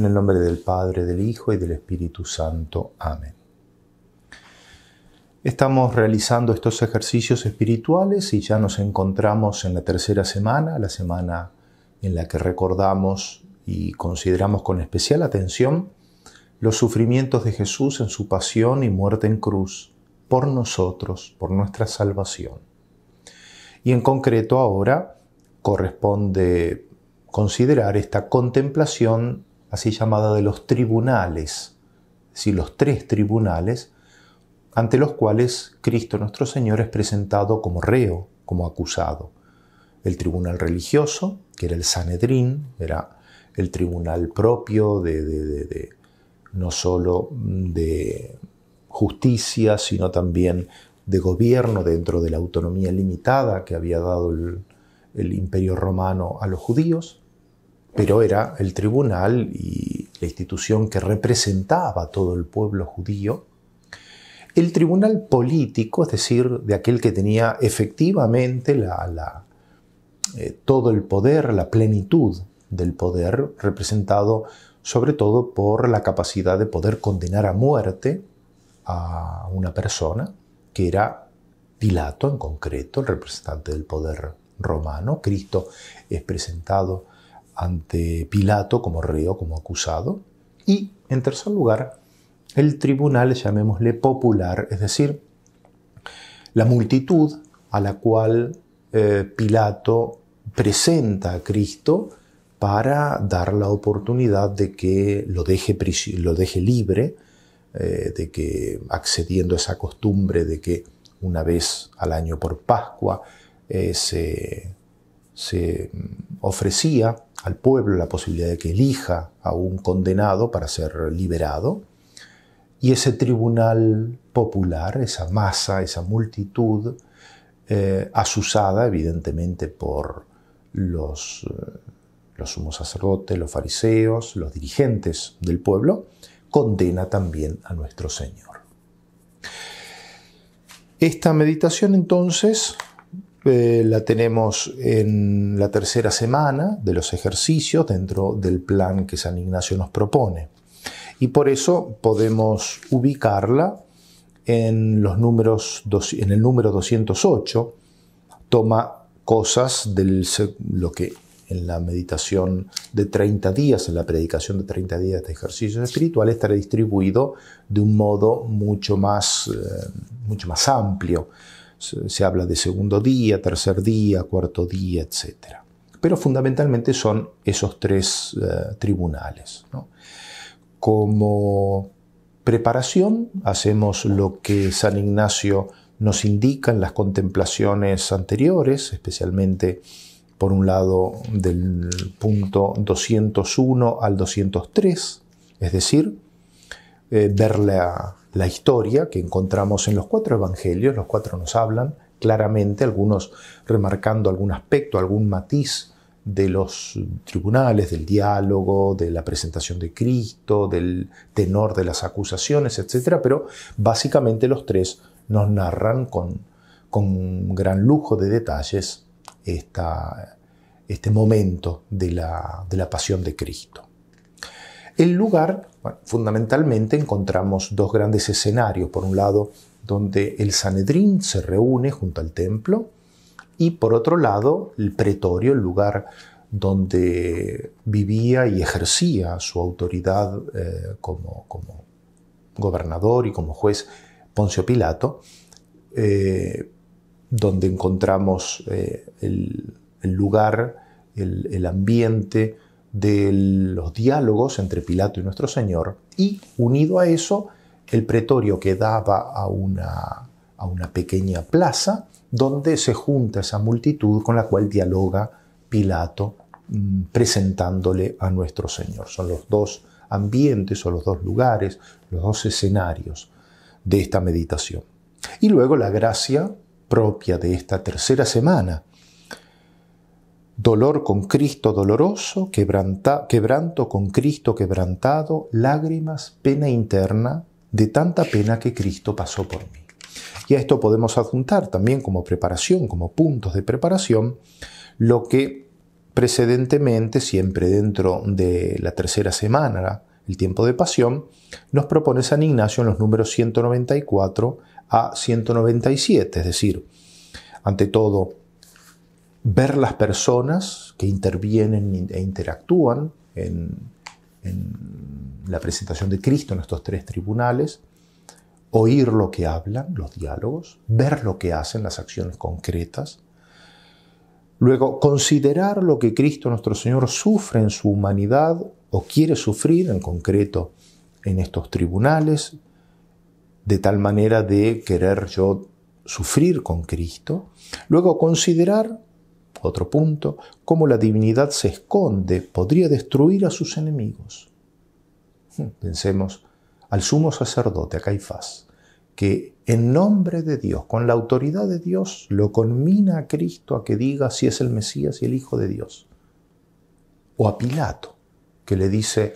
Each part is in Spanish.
En el nombre del Padre, del Hijo y del Espíritu Santo. Amén. Estamos realizando estos ejercicios espirituales y ya nos encontramos en la tercera semana, la semana en la que recordamos y consideramos con especial atención los sufrimientos de Jesús en su pasión y muerte en cruz por nosotros, por nuestra salvación. Y en concreto ahora corresponde considerar esta contemplación así llamada de los tribunales, es decir, los tres tribunales, ante los cuales Cristo nuestro Señor es presentado como reo, como acusado. El tribunal religioso, que era el Sanedrín, era el tribunal propio de, no solo de justicia, sino también de gobierno dentro de la autonomía limitada que había dado el imperio romano a los judíos, pero era el tribunal y la institución que representaba a todo el pueblo judío, el tribunal político, es decir, de aquel que tenía efectivamente la, eh, todo el poder, la plenitud del poder, representado sobre todo por la capacidad de poder condenar a muerte a una persona, que era Pilato en concreto, el representante del poder romano. Cristo es presentado ante Pilato como reo, como acusado. Y, en tercer lugar, el tribunal, llamémosle popular, es decir, la multitud a la cual eh, Pilato presenta a Cristo para dar la oportunidad de que lo deje, lo deje libre, eh, de que accediendo a esa costumbre de que una vez al año por Pascua eh, se mm, ofrecía al pueblo la posibilidad de que elija a un condenado para ser liberado. Y ese tribunal popular, esa masa, esa multitud, eh, asusada evidentemente por los, eh, los sumos sacerdotes, los fariseos, los dirigentes del pueblo, condena también a nuestro Señor. Esta meditación entonces eh, la tenemos en la tercera semana de los ejercicios dentro del plan que San Ignacio nos propone. Y por eso podemos ubicarla en, los números en el número 208. Toma cosas de lo que en la meditación de 30 días, en la predicación de 30 días de ejercicios espirituales, estará distribuido de un modo mucho más, eh, mucho más amplio se, habla de segundo día, tercer día, cuarto día, etc. Pero fundamentalmente son esos tres eh, tribunales. Como preparación hacemos lo que San Ignacio nos indica en las contemplaciones anteriores, especialmente por un lado del punto 201 al 203, es decir, eh, verle a la historia que encontramos en los cuatro evangelios, los cuatro nos hablan claramente, algunos remarcando algún aspecto, algún matiz de los tribunales, del diálogo, de la presentación de Cristo, del tenor de las acusaciones, etc. Pero básicamente los tres nos narran con, gran lujo de detalles este momento de la pasión de Cristo. El lugar, fundamentalmente encontramos dos grandes escenarios. Por un lado, donde el Sanedrín se reúne junto al templo, y por otro lado, el pretorio, el lugar donde vivía y ejercía su autoridad eh, como, gobernador y como juez Poncio Pilato, eh, donde encontramos eh, el, lugar, el ambiente, de los diálogos entre Pilato y nuestro Señor y unido a eso el pretorio que daba a una, pequeña plaza donde se junta esa multitud con la cual dialoga Pilato mm, presentándole a nuestro Señor. Son los dos ambientes o los dos lugares, los dos escenarios de esta meditación. Y luego la gracia propia de esta tercera semana, dolor con Cristo doloroso, quebranta, quebranto con Cristo quebrantado, lágrimas, pena interna, de tanta pena que Cristo pasó por mí. Y a esto podemos adjuntar también como preparación, como puntos de preparación, lo que precedentemente, siempre dentro de la tercera semana, el tiempo de pasión, nos propone San Ignacio en los números 194 a 197, es decir, ante todo, ver las personas que intervienen e interactúan en, la presentación de Cristo en estos tres tribunales, oír lo que hablan, los diálogos, ver lo que hacen, las acciones concretas, luego considerar lo que Cristo nuestro Señor sufre en su humanidad o quiere sufrir en concreto en estos tribunales, de tal manera de querer yo sufrir con Cristo, luego considerar otro punto, cómo la divinidad se esconde, podría destruir a sus enemigos. Hmm, pensemos al sumo sacerdote, a Caifás, que en nombre de Dios, con la autoridad de Dios, lo conmina a Cristo a que diga si es el Mesías y el Hijo de Dios. O a Pilato, que le dice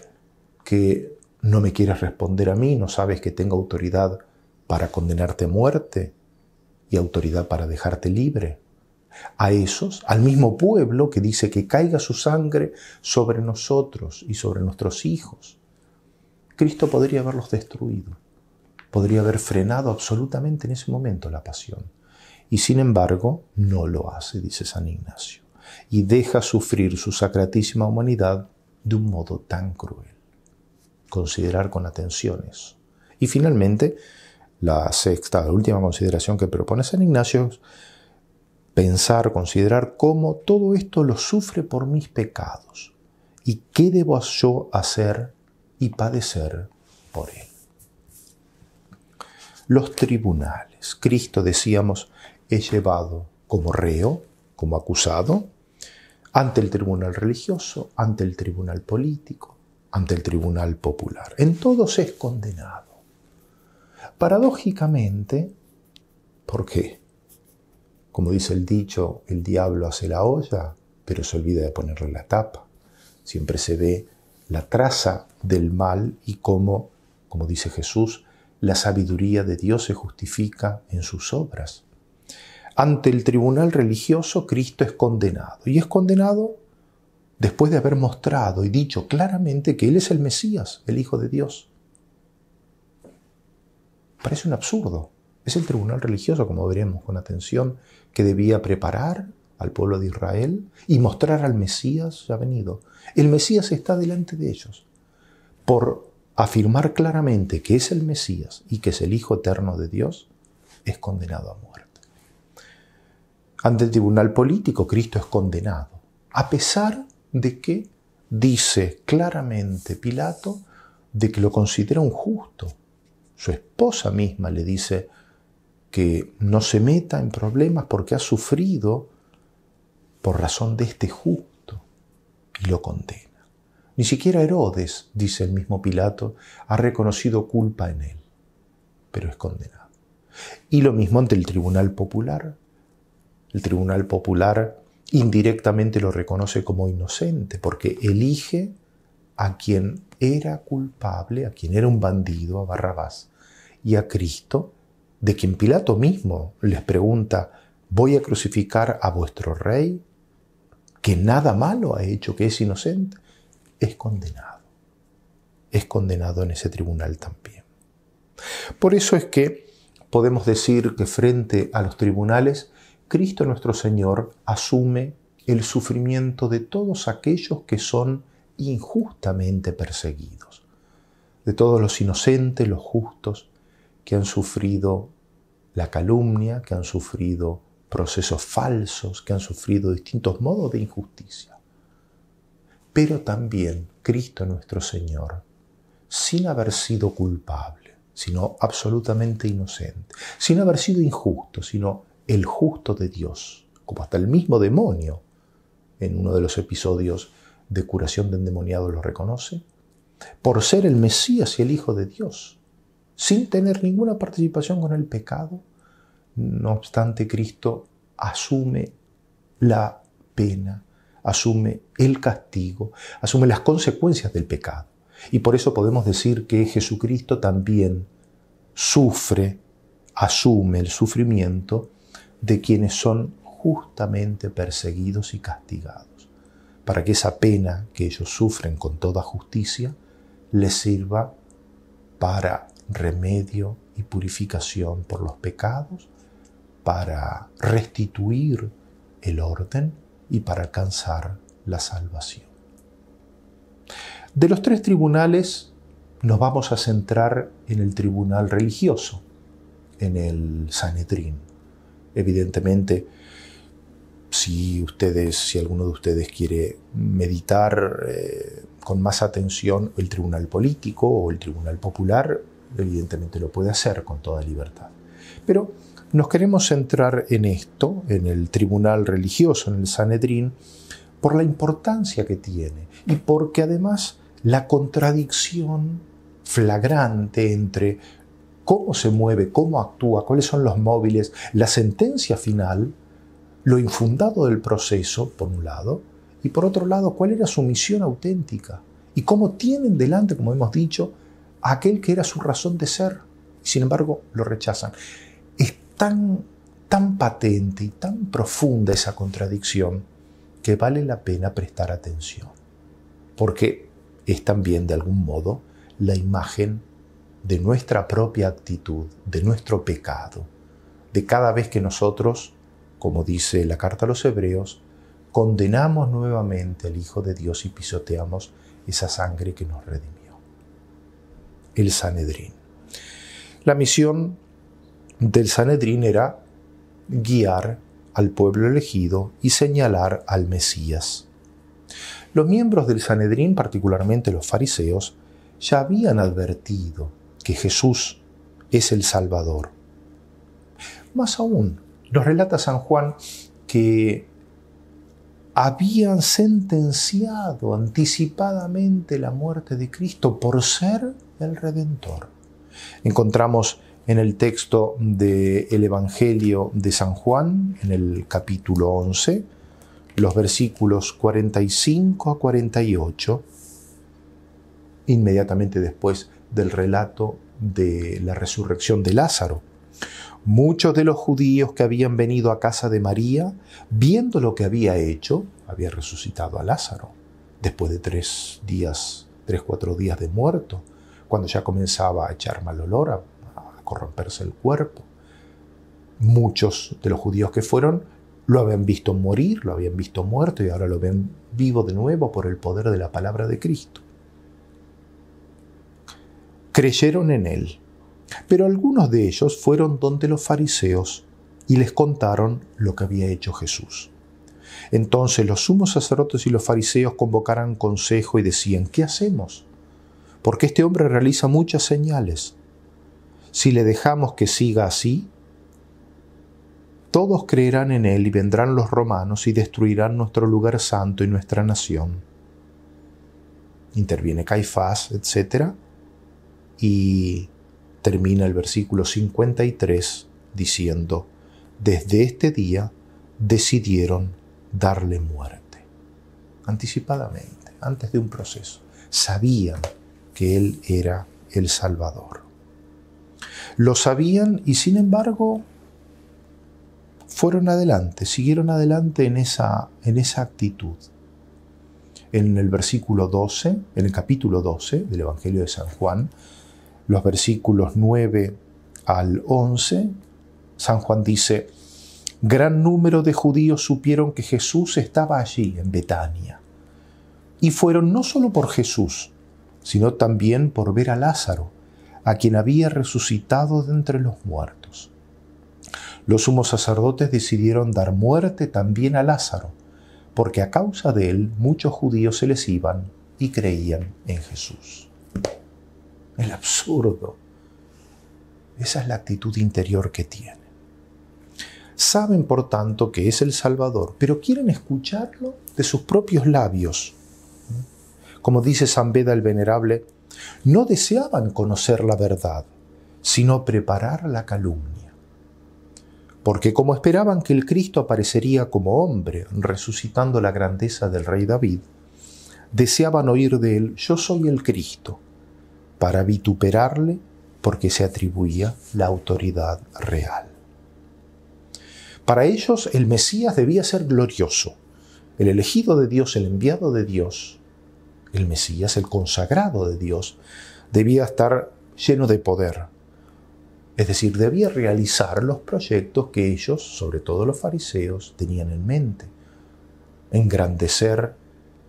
que no me quieres responder a mí, no sabes que tengo autoridad para condenarte a muerte y autoridad para dejarte libre a esos, al mismo pueblo que dice que caiga su sangre sobre nosotros y sobre nuestros hijos. Cristo podría haberlos destruido, podría haber frenado absolutamente en ese momento la pasión. Y sin embargo, no lo hace, dice San Ignacio, y deja sufrir su sacratísima humanidad de un modo tan cruel. Considerar con atención eso. Y finalmente, la sexta, última consideración que propone San Ignacio pensar, considerar cómo todo esto lo sufre por mis pecados y qué debo yo hacer y padecer por él. Los tribunales. Cristo, decíamos, es llevado como reo, como acusado, ante el tribunal religioso, ante el tribunal político, ante el tribunal popular. En todos es condenado. Paradójicamente, ¿por qué? Como dice el dicho, el diablo hace la olla, pero se olvida de ponerle la tapa. Siempre se ve la traza del mal y cómo, como dice Jesús, la sabiduría de Dios se justifica en sus obras. Ante el tribunal religioso, Cristo es condenado. Y es condenado después de haber mostrado y dicho claramente que Él es el Mesías, el Hijo de Dios. Parece un absurdo. Es el tribunal religioso, como veremos con atención, que debía preparar al pueblo de Israel y mostrar al Mesías ya venido. El Mesías está delante de ellos. Por afirmar claramente que es el Mesías y que es el Hijo Eterno de Dios, es condenado a muerte. Ante el tribunal político, Cristo es condenado, a pesar de que dice claramente Pilato de que lo considera un justo. Su esposa misma le dice, que no se meta en problemas porque ha sufrido por razón de este justo y lo condena. Ni siquiera Herodes, dice el mismo Pilato, ha reconocido culpa en él, pero es condenado. Y lo mismo ante el Tribunal Popular. El Tribunal Popular indirectamente lo reconoce como inocente porque elige a quien era culpable, a quien era un bandido, a Barrabás, y a Cristo de quien Pilato mismo les pregunta, ¿voy a crucificar a vuestro rey? Que nada malo ha hecho, que es inocente, es condenado. Es condenado en ese tribunal también. Por eso es que podemos decir que frente a los tribunales, Cristo nuestro Señor asume el sufrimiento de todos aquellos que son injustamente perseguidos, de todos los inocentes, los justos, que han sufrido la calumnia, que han sufrido procesos falsos, que han sufrido distintos modos de injusticia. Pero también Cristo nuestro Señor, sin haber sido culpable, sino absolutamente inocente, sin haber sido injusto, sino el justo de Dios, como hasta el mismo demonio en uno de los episodios de curación de endemoniado lo reconoce, por ser el Mesías y el Hijo de Dios, sin tener ninguna participación con el pecado. No obstante, Cristo asume la pena, asume el castigo, asume las consecuencias del pecado. Y por eso podemos decir que Jesucristo también sufre, asume el sufrimiento de quienes son justamente perseguidos y castigados, para que esa pena que ellos sufren con toda justicia les sirva para remedio y purificación por los pecados, para restituir el orden y para alcanzar la salvación. De los tres tribunales nos vamos a centrar en el tribunal religioso, en el Sanedrín. Evidentemente, si ustedes, si alguno de ustedes quiere meditar eh, con más atención el tribunal político o el tribunal popular, evidentemente lo puede hacer con toda libertad. Pero nos queremos centrar en esto, en el tribunal religioso, en el Sanedrín, por la importancia que tiene y porque además la contradicción flagrante entre cómo se mueve, cómo actúa, cuáles son los móviles, la sentencia final, lo infundado del proceso, por un lado, y por otro lado, cuál era su misión auténtica y cómo tienen delante, como hemos dicho, aquel que era su razón de ser. Sin embargo, lo rechazan. Es tan, tan patente y tan profunda esa contradicción que vale la pena prestar atención, porque es también de algún modo la imagen de nuestra propia actitud, de nuestro pecado, de cada vez que nosotros, como dice la carta a los hebreos, condenamos nuevamente al Hijo de Dios y pisoteamos esa sangre que nos redimió el Sanedrín. La misión del Sanedrín era guiar al pueblo elegido y señalar al Mesías. Los miembros del Sanedrín, particularmente los fariseos, ya habían advertido que Jesús es el Salvador. Más aún, nos relata San Juan que habían sentenciado anticipadamente la muerte de Cristo por ser el Redentor. Encontramos en el texto del Evangelio de San Juan, en el capítulo 11, los versículos 45 a 48, inmediatamente después del relato de la resurrección de Lázaro Muchos de los judíos que habían venido a casa de María, viendo lo que había hecho, había resucitado a Lázaro, después de tres días, tres, cuatro días de muerto, cuando ya comenzaba a echar mal olor, a corromperse el cuerpo. Muchos de los judíos que fueron lo habían visto morir, lo habían visto muerto y ahora lo ven vivo de nuevo por el poder de la palabra de Cristo. Creyeron en él pero algunos de ellos fueron donde los fariseos y les contaron lo que había hecho Jesús. Entonces los sumos sacerdotes y los fariseos convocaron consejo y decían, ¿qué hacemos? Porque este hombre realiza muchas señales. Si le dejamos que siga así, todos creerán en él y vendrán los romanos y destruirán nuestro lugar santo y nuestra nación. Interviene Caifás, etc. Y termina el versículo 53 diciendo, desde este día decidieron darle muerte, anticipadamente, antes de un proceso. Sabían que Él era el Salvador. Lo sabían y sin embargo fueron adelante, siguieron adelante en esa, en esa actitud. En el versículo 12, en el capítulo 12 del Evangelio de San Juan, los versículos 9 al 11, San Juan dice, gran número de judíos supieron que Jesús estaba allí, en Betania, y fueron no solo por Jesús, sino también por ver a Lázaro, a quien había resucitado de entre los muertos. Los sumos sacerdotes decidieron dar muerte también a Lázaro, porque a causa de él muchos judíos se les iban y creían en Jesús el absurdo. Esa es la actitud interior que tiene. Saben, por tanto, que es el Salvador, pero quieren escucharlo de sus propios labios. Como dice San Beda el Venerable, no deseaban conocer la verdad, sino preparar la calumnia. Porque como esperaban que el Cristo aparecería como hombre, resucitando la grandeza del rey David, deseaban oír de él, yo soy el Cristo, para vituperarle porque se atribuía la autoridad real. Para ellos el Mesías debía ser glorioso, el elegido de Dios, el enviado de Dios, el Mesías, el consagrado de Dios, debía estar lleno de poder. Es decir, debía realizar los proyectos que ellos, sobre todo los fariseos, tenían en mente. Engrandecer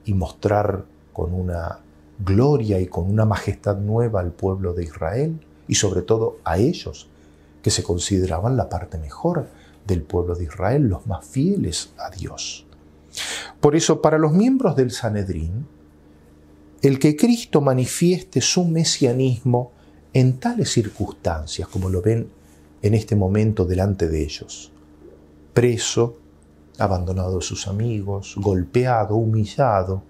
y mostrar con una gloria y con una majestad nueva al pueblo de Israel y sobre todo a ellos, que se consideraban la parte mejor del pueblo de Israel, los más fieles a Dios. Por eso, para los miembros del Sanedrín, el que Cristo manifieste su mesianismo en tales circunstancias, como lo ven en este momento delante de ellos, preso, abandonado de sus amigos, golpeado, humillado,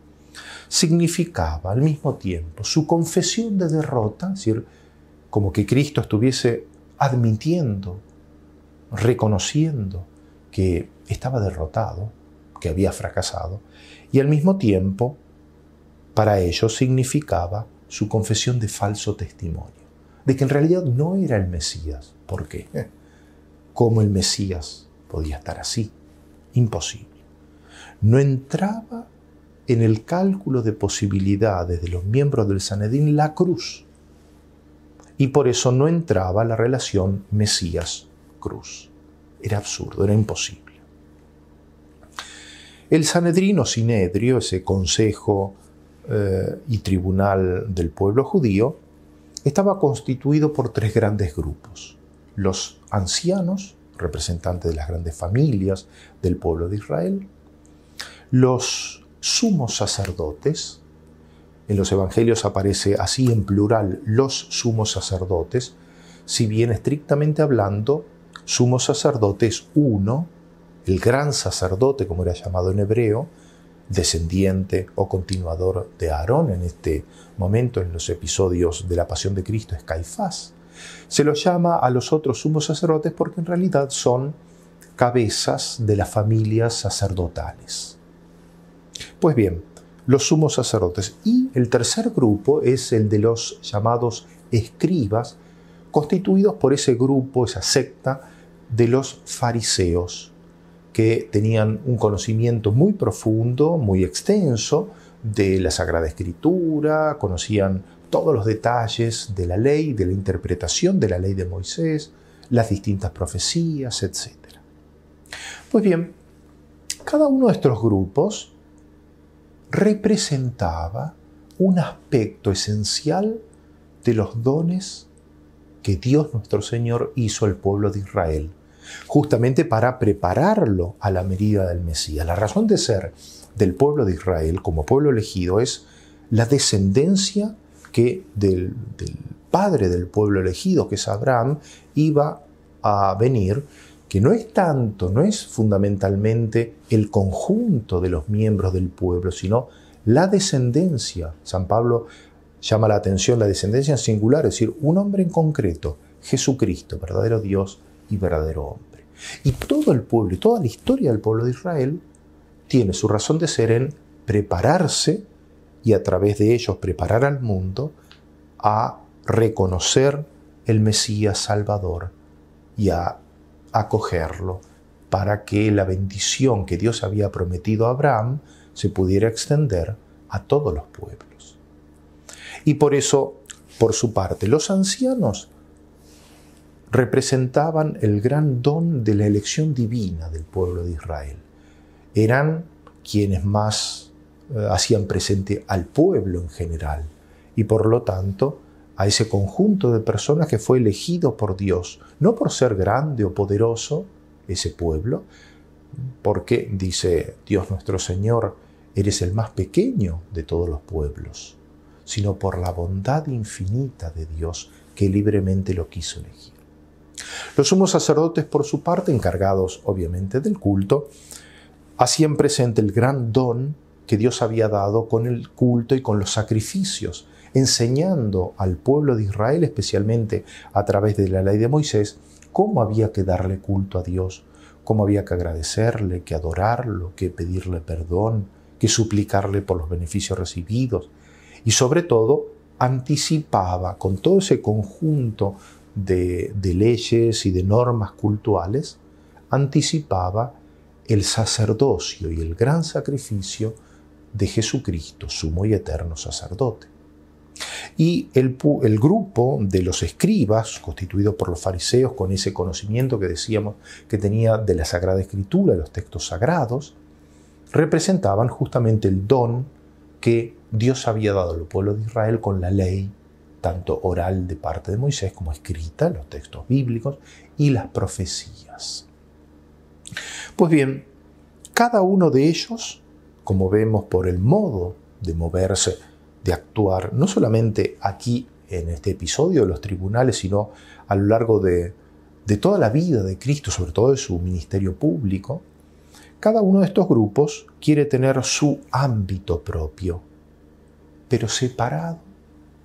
significaba al mismo tiempo su confesión de derrota, decir, como que Cristo estuviese admitiendo, reconociendo que estaba derrotado, que había fracasado, y al mismo tiempo para ellos significaba su confesión de falso testimonio, de que en realidad no era el Mesías. ¿Por qué? ¿Cómo el Mesías podía estar así? Imposible. No entraba en el cálculo de posibilidades de los miembros del Sanedrín la cruz. Y por eso no entraba la relación Mesías-cruz. Era absurdo, era imposible. El Sanedrino Sinedrio, ese consejo eh, y tribunal del pueblo judío, estaba constituido por tres grandes grupos. Los ancianos, representantes de las grandes familias del pueblo de Israel, los sumos sacerdotes, en los evangelios aparece así en plural los sumos sacerdotes, si bien estrictamente hablando, sumo sacerdote es uno, el gran sacerdote, como era llamado en hebreo, descendiente o continuador de Aarón en este momento, en los episodios de la Pasión de Cristo, es Caifás. Se los llama a los otros sumos sacerdotes porque en realidad son cabezas de las familias sacerdotales. Pues bien, los sumos sacerdotes. Y el tercer grupo es el de los llamados escribas, constituidos por ese grupo, esa secta de los fariseos, que tenían un conocimiento muy profundo, muy extenso de la Sagrada Escritura, conocían todos los detalles de la ley, de la interpretación de la ley de Moisés, las distintas profecías, etc. Pues bien, cada uno de estos grupos representaba un aspecto esencial de los dones que Dios nuestro Señor hizo al pueblo de Israel, justamente para prepararlo a la medida del Mesías. La razón de ser del pueblo de Israel como pueblo elegido es la descendencia que del, del padre del pueblo elegido, que es Abraham, iba a venir que no es tanto, no es fundamentalmente el conjunto de los miembros del pueblo, sino la descendencia. San Pablo llama la atención la descendencia en singular, es decir, un hombre en concreto, Jesucristo, verdadero Dios y verdadero hombre. Y todo el pueblo y toda la historia del pueblo de Israel tiene su razón de ser en prepararse y a través de ellos preparar al mundo a reconocer el Mesías Salvador y a acogerlo para que la bendición que Dios había prometido a Abraham se pudiera extender a todos los pueblos. Y por eso, por su parte, los ancianos representaban el gran don de la elección divina del pueblo de Israel. Eran quienes más eh, hacían presente al pueblo en general y por lo tanto a ese conjunto de personas que fue elegido por Dios, no por ser grande o poderoso ese pueblo, porque dice Dios nuestro Señor, eres el más pequeño de todos los pueblos, sino por la bondad infinita de Dios que libremente lo quiso elegir. Los sumos sacerdotes, por su parte, encargados obviamente del culto, hacían presente el gran don que Dios había dado con el culto y con los sacrificios enseñando al pueblo de Israel, especialmente a través de la ley de Moisés, cómo había que darle culto a Dios, cómo había que agradecerle, que adorarlo, que pedirle perdón, que suplicarle por los beneficios recibidos. Y sobre todo, anticipaba con todo ese conjunto de, leyes y de normas cultuales, anticipaba el sacerdocio y el gran sacrificio de Jesucristo, sumo y eterno sacerdote. Y el, grupo de los escribas, constituido por los fariseos con ese conocimiento que decíamos que tenía de la Sagrada Escritura, los textos sagrados, representaban justamente el don que Dios había dado al pueblo de Israel con la ley, tanto oral de parte de Moisés como escrita, los textos bíblicos y las profecías. Pues bien, cada uno de ellos, como vemos por el modo de moverse de actuar, no solamente aquí en este episodio de los tribunales, sino a lo largo de, toda la vida de Cristo, sobre todo de su ministerio público, cada uno de estos grupos quiere tener su ámbito propio, pero separado,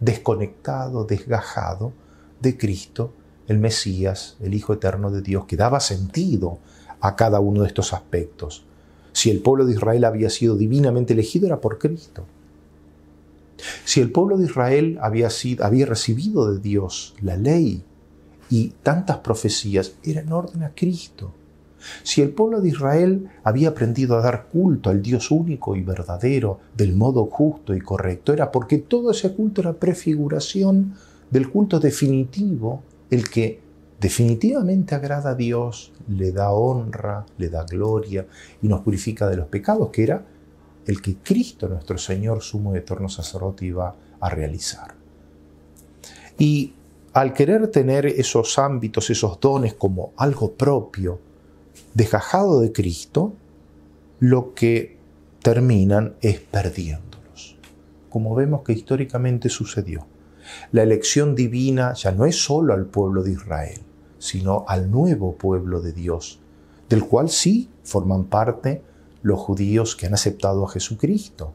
desconectado, desgajado de Cristo, el Mesías, el Hijo Eterno de Dios, que daba sentido a cada uno de estos aspectos. Si el pueblo de Israel había sido divinamente elegido era por Cristo. Si el pueblo de Israel había, recibido de Dios la ley y tantas profecías, era en orden a Cristo. Si el pueblo de Israel había aprendido a dar culto al Dios único y verdadero del modo justo y correcto, era porque todo ese culto era prefiguración del culto definitivo, el que definitivamente agrada a Dios, le da honra, le da gloria y nos purifica de los pecados, que era el que Cristo nuestro Señor, sumo de torno sacerdote, iba a realizar. Y al querer tener esos ámbitos, esos dones como algo propio, desgajado de Cristo, lo que terminan es perdiéndolos, como vemos que históricamente sucedió. La elección divina ya no es solo al pueblo de Israel, sino al nuevo pueblo de Dios, del cual sí forman parte los judíos que han aceptado a Jesucristo,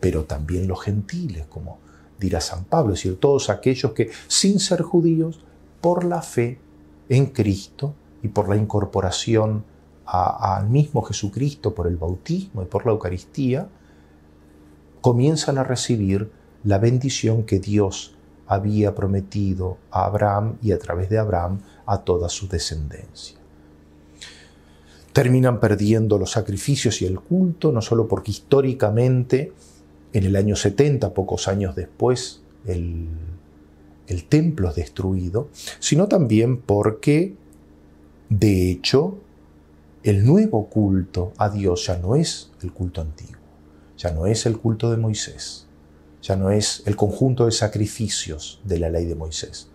pero también los gentiles, como dirá San Pablo, es decir, todos aquellos que, sin ser judíos, por la fe en Cristo y por la incorporación al mismo Jesucristo, por el bautismo y por la Eucaristía, comienzan a recibir la bendición que Dios había prometido a Abraham y a través de Abraham a toda su descendencia terminan perdiendo los sacrificios y el culto, no solo porque históricamente, en el año 70, pocos años después, el, el templo es destruido, sino también porque, de hecho, el nuevo culto a Dios ya no es el culto antiguo, ya no es el culto de Moisés, ya no es el conjunto de sacrificios de la ley de Moisés,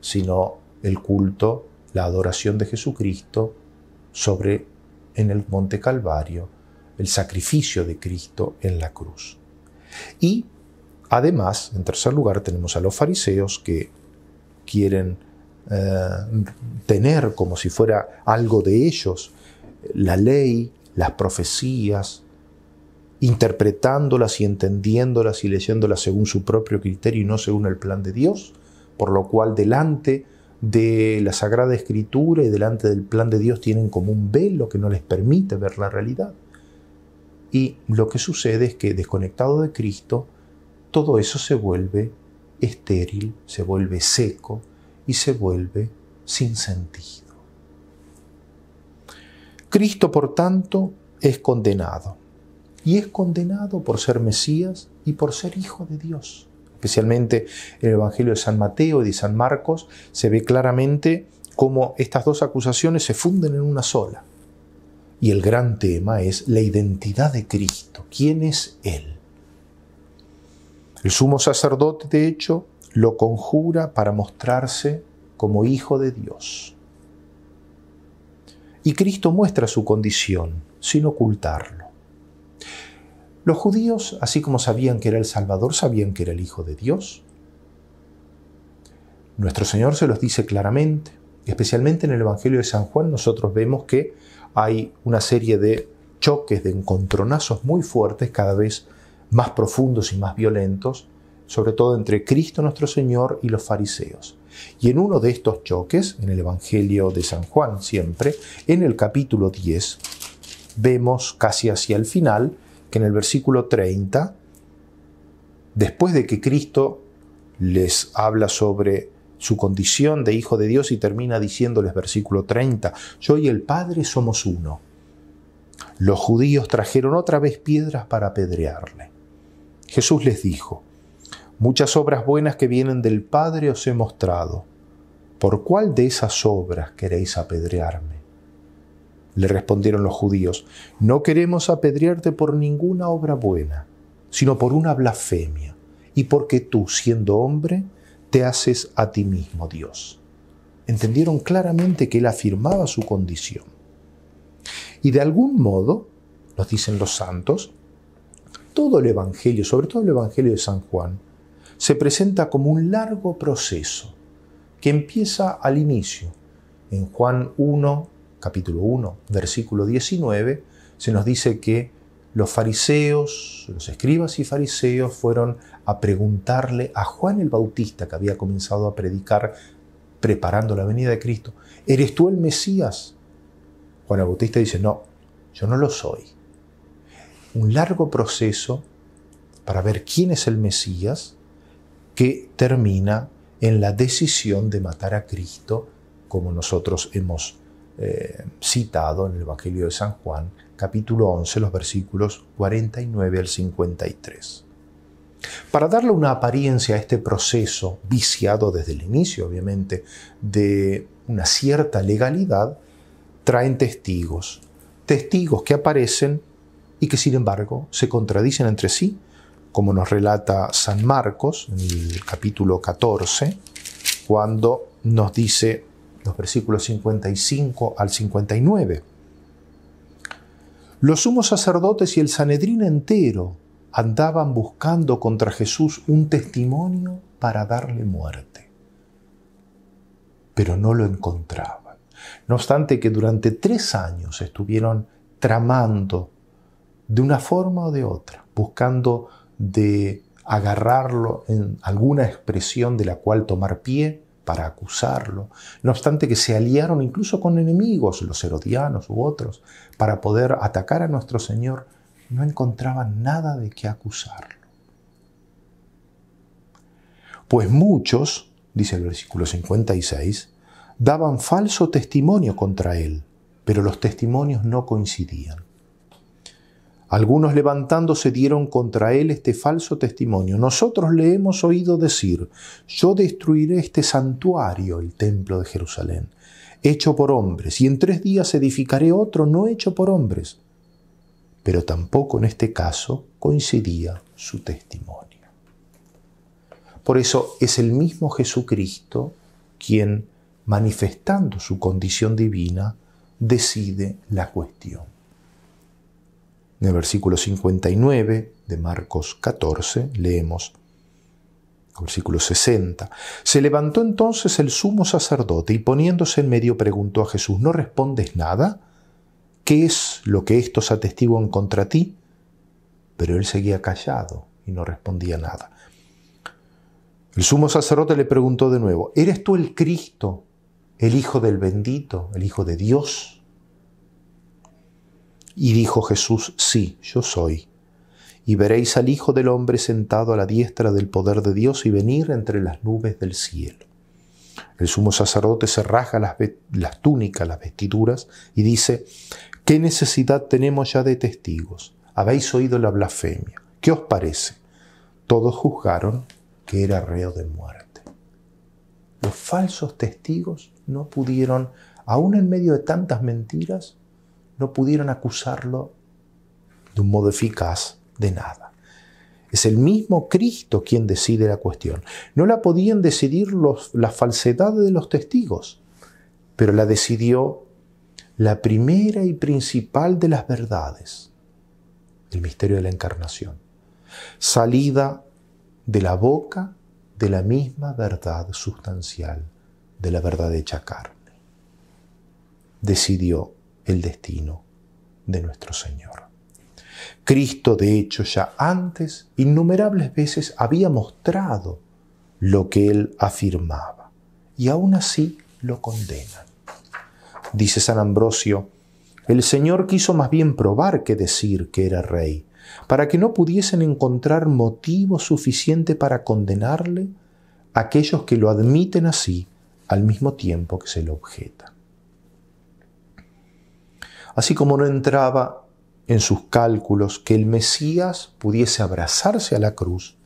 sino el culto, la adoración de Jesucristo sobre en el Monte Calvario, el sacrificio de Cristo en la cruz. Y además, en tercer lugar, tenemos a los fariseos que quieren eh, tener como si fuera algo de ellos la ley, las profecías, interpretándolas y entendiéndolas y leyéndolas según su propio criterio y no según el plan de Dios, por lo cual delante de la Sagrada Escritura y delante del plan de Dios tienen como un velo que no les permite ver la realidad. Y lo que sucede es que desconectado de Cristo, todo eso se vuelve estéril, se vuelve seco y se vuelve sin sentido. Cristo, por tanto, es condenado. Y es condenado por ser Mesías y por ser Hijo de Dios especialmente en el Evangelio de San Mateo y de San Marcos, se ve claramente cómo estas dos acusaciones se funden en una sola. Y el gran tema es la identidad de Cristo. ¿Quién es Él? El sumo sacerdote, de hecho, lo conjura para mostrarse como hijo de Dios. Y Cristo muestra su condición sin ocultarlo. Los judíos, así como sabían que era el Salvador, sabían que era el Hijo de Dios. Nuestro Señor se los dice claramente, especialmente en el Evangelio de San Juan nosotros vemos que hay una serie de choques, de encontronazos muy fuertes, cada vez más profundos y más violentos, sobre todo entre Cristo nuestro Señor y los fariseos. Y en uno de estos choques, en el Evangelio de San Juan siempre, en el capítulo 10, vemos casi hacia el final en el versículo 30, después de que Cristo les habla sobre su condición de hijo de Dios y termina diciéndoles versículo 30, yo y el Padre somos uno. Los judíos trajeron otra vez piedras para apedrearle. Jesús les dijo, muchas obras buenas que vienen del Padre os he mostrado. ¿Por cuál de esas obras queréis apedrearme? Le respondieron los judíos, no queremos apedrearte por ninguna obra buena, sino por una blasfemia, y porque tú, siendo hombre, te haces a ti mismo Dios. Entendieron claramente que él afirmaba su condición. Y de algún modo, nos dicen los santos, todo el Evangelio, sobre todo el Evangelio de San Juan, se presenta como un largo proceso que empieza al inicio, en Juan 1, capítulo 1, versículo 19, se nos dice que los fariseos, los escribas y fariseos fueron a preguntarle a Juan el Bautista, que había comenzado a predicar preparando la venida de Cristo, ¿eres tú el Mesías? Juan el Bautista dice, no, yo no lo soy. Un largo proceso para ver quién es el Mesías que termina en la decisión de matar a Cristo, como nosotros hemos eh, citado en el Evangelio de San Juan, capítulo 11, los versículos 49 al 53. Para darle una apariencia a este proceso, viciado desde el inicio, obviamente, de una cierta legalidad, traen testigos. Testigos que aparecen y que sin embargo se contradicen entre sí, como nos relata San Marcos en el capítulo 14, cuando nos dice los versículos 55 al 59. Los sumos sacerdotes y el Sanedrín entero andaban buscando contra Jesús un testimonio para darle muerte, pero no lo encontraban. No obstante que durante tres años estuvieron tramando de una forma o de otra, buscando de agarrarlo en alguna expresión de la cual tomar pie, para acusarlo. No obstante que se aliaron incluso con enemigos, los herodianos u otros, para poder atacar a nuestro Señor, no encontraban nada de qué acusarlo. Pues muchos, dice el versículo 56, daban falso testimonio contra él, pero los testimonios no coincidían. Algunos levantándose dieron contra él este falso testimonio. Nosotros le hemos oído decir, yo destruiré este santuario, el templo de Jerusalén, hecho por hombres, y en tres días edificaré otro no hecho por hombres. Pero tampoco en este caso coincidía su testimonio. Por eso es el mismo Jesucristo quien, manifestando su condición divina, decide la cuestión. En el versículo 59 de Marcos 14 leemos, versículo 60, se levantó entonces el sumo sacerdote y poniéndose en medio preguntó a Jesús, ¿no respondes nada? ¿Qué es lo que estos atestiguan contra ti? Pero él seguía callado y no respondía nada. El sumo sacerdote le preguntó de nuevo, ¿eres tú el Cristo, el Hijo del bendito, el Hijo de Dios? Y dijo Jesús, sí, yo soy. Y veréis al Hijo del Hombre sentado a la diestra del poder de Dios y venir entre las nubes del cielo. El sumo sacerdote se raja las, las túnicas, las vestiduras, y dice, ¿qué necesidad tenemos ya de testigos? Habéis oído la blasfemia. ¿Qué os parece? Todos juzgaron que era reo de muerte. Los falsos testigos no pudieron, aun en medio de tantas mentiras, no pudieron acusarlo de un modo eficaz de nada. Es el mismo Cristo quien decide la cuestión. No la podían decidir los, las falsedades de los testigos, pero la decidió la primera y principal de las verdades, el misterio de la encarnación, salida de la boca de la misma verdad sustancial, de la verdad hecha carne. Decidió el destino de nuestro Señor. Cristo, de hecho, ya antes innumerables veces había mostrado lo que él afirmaba, y aún así lo condenan. Dice San Ambrosio, el Señor quiso más bien probar que decir que era rey, para que no pudiesen encontrar motivo suficiente para condenarle aquellos que lo admiten así al mismo tiempo que se lo objetan así como no entraba en sus cálculos que el Mesías pudiese abrazarse a la cruz,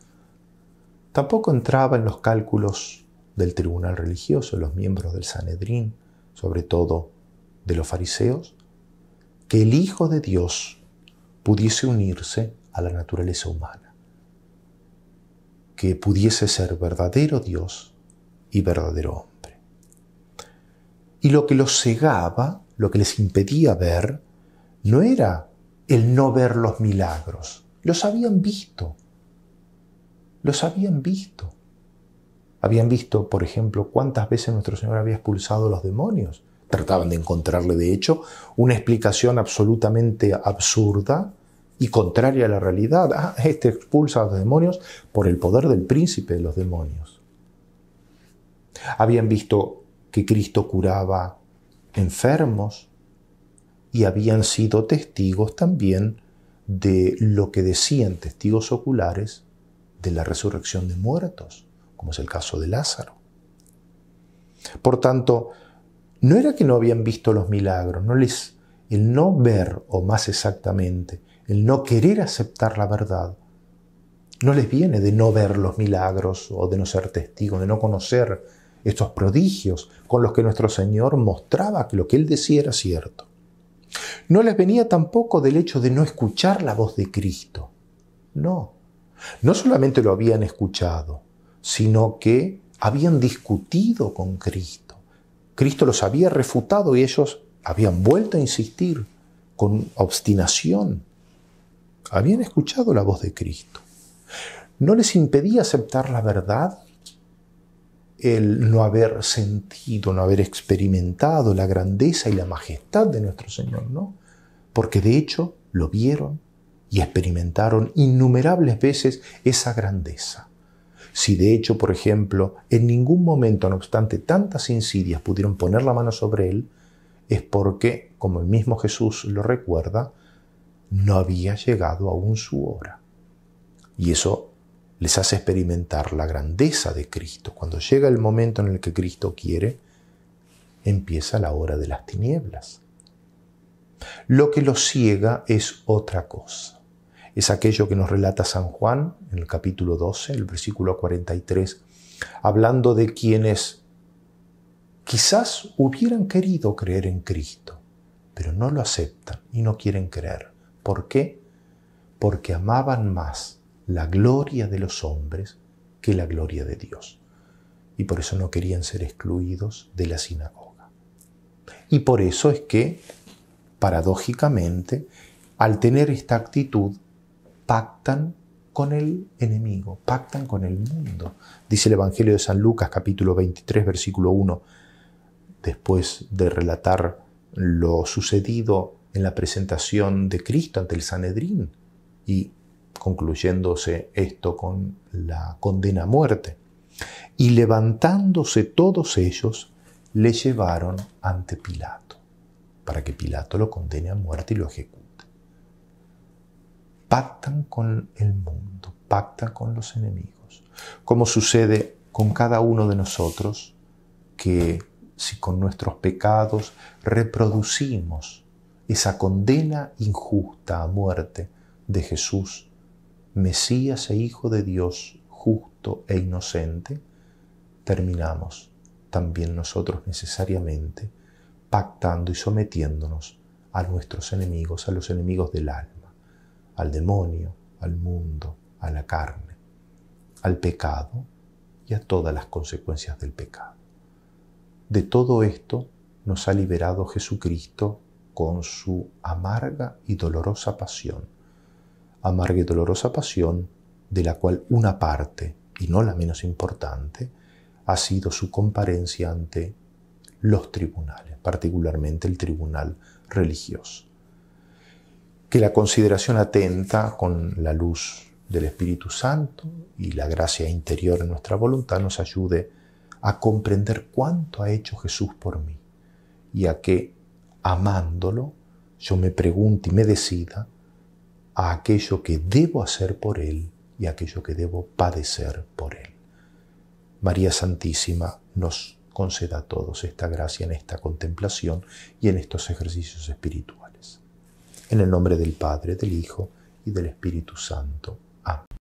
tampoco entraba en los cálculos del tribunal religioso, los miembros del Sanedrín, sobre todo de los fariseos, que el Hijo de Dios pudiese unirse a la naturaleza humana, que pudiese ser verdadero Dios y verdadero hombre. Y lo que los cegaba lo que les impedía ver no era el no ver los milagros, los habían visto, los habían visto. Habían visto, por ejemplo, cuántas veces nuestro Señor había expulsado a los demonios. Trataban de encontrarle, de hecho, una explicación absolutamente absurda y contraria a la realidad. Ah, este expulsa a los demonios por el poder del príncipe de los demonios. Habían visto que Cristo curaba enfermos y habían sido testigos también de lo que decían testigos oculares de la resurrección de muertos, como es el caso de Lázaro. Por tanto, no era que no habían visto los milagros, no les el no ver o más exactamente, el no querer aceptar la verdad no les viene de no ver los milagros o de no ser testigos, de no conocer estos prodigios con los que nuestro Señor mostraba que lo que él decía era cierto. No les venía tampoco del hecho de no escuchar la voz de Cristo. No, no solamente lo habían escuchado, sino que habían discutido con Cristo. Cristo los había refutado y ellos habían vuelto a insistir con obstinación. Habían escuchado la voz de Cristo. No les impedía aceptar la verdad el no haber sentido, no haber experimentado la grandeza y la majestad de nuestro Señor, ¿no? Porque de hecho lo vieron y experimentaron innumerables veces esa grandeza. Si de hecho, por ejemplo, en ningún momento, no obstante tantas insidias, pudieron poner la mano sobre él, es porque, como el mismo Jesús lo recuerda, no había llegado aún su hora. Y eso les hace experimentar la grandeza de Cristo. Cuando llega el momento en el que Cristo quiere, empieza la hora de las tinieblas. Lo que los ciega es otra cosa. Es aquello que nos relata San Juan en el capítulo 12, el versículo 43, hablando de quienes quizás hubieran querido creer en Cristo, pero no lo aceptan y no quieren creer. ¿Por qué? Porque amaban más la gloria de los hombres que la gloria de Dios. Y por eso no querían ser excluidos de la sinagoga. Y por eso es que, paradójicamente, al tener esta actitud, pactan con el enemigo, pactan con el mundo. Dice el Evangelio de San Lucas capítulo 23 versículo 1, después de relatar lo sucedido en la presentación de Cristo ante el Sanedrín y concluyéndose esto con la condena a muerte. Y levantándose todos ellos, le llevaron ante Pilato, para que Pilato lo condene a muerte y lo ejecute. Pactan con el mundo, pactan con los enemigos, como sucede con cada uno de nosotros que si con nuestros pecados reproducimos esa condena injusta a muerte de Jesús Mesías e Hijo de Dios, justo e inocente, terminamos también nosotros necesariamente pactando y sometiéndonos a nuestros enemigos, a los enemigos del alma, al demonio, al mundo, a la carne, al pecado y a todas las consecuencias del pecado. De todo esto nos ha liberado Jesucristo con su amarga y dolorosa pasión amarga y dolorosa pasión, de la cual una parte, y no la menos importante, ha sido su comparencia ante los tribunales, particularmente el tribunal religioso. Que la consideración atenta con la luz del Espíritu Santo y la gracia interior en nuestra voluntad nos ayude a comprender cuánto ha hecho Jesús por mí y a que, amándolo, yo me pregunte y me decida a aquello que debo hacer por Él y aquello que debo padecer por Él. María Santísima nos conceda a todos esta gracia en esta contemplación y en estos ejercicios espirituales. En el nombre del Padre, del Hijo y del Espíritu Santo. Amén.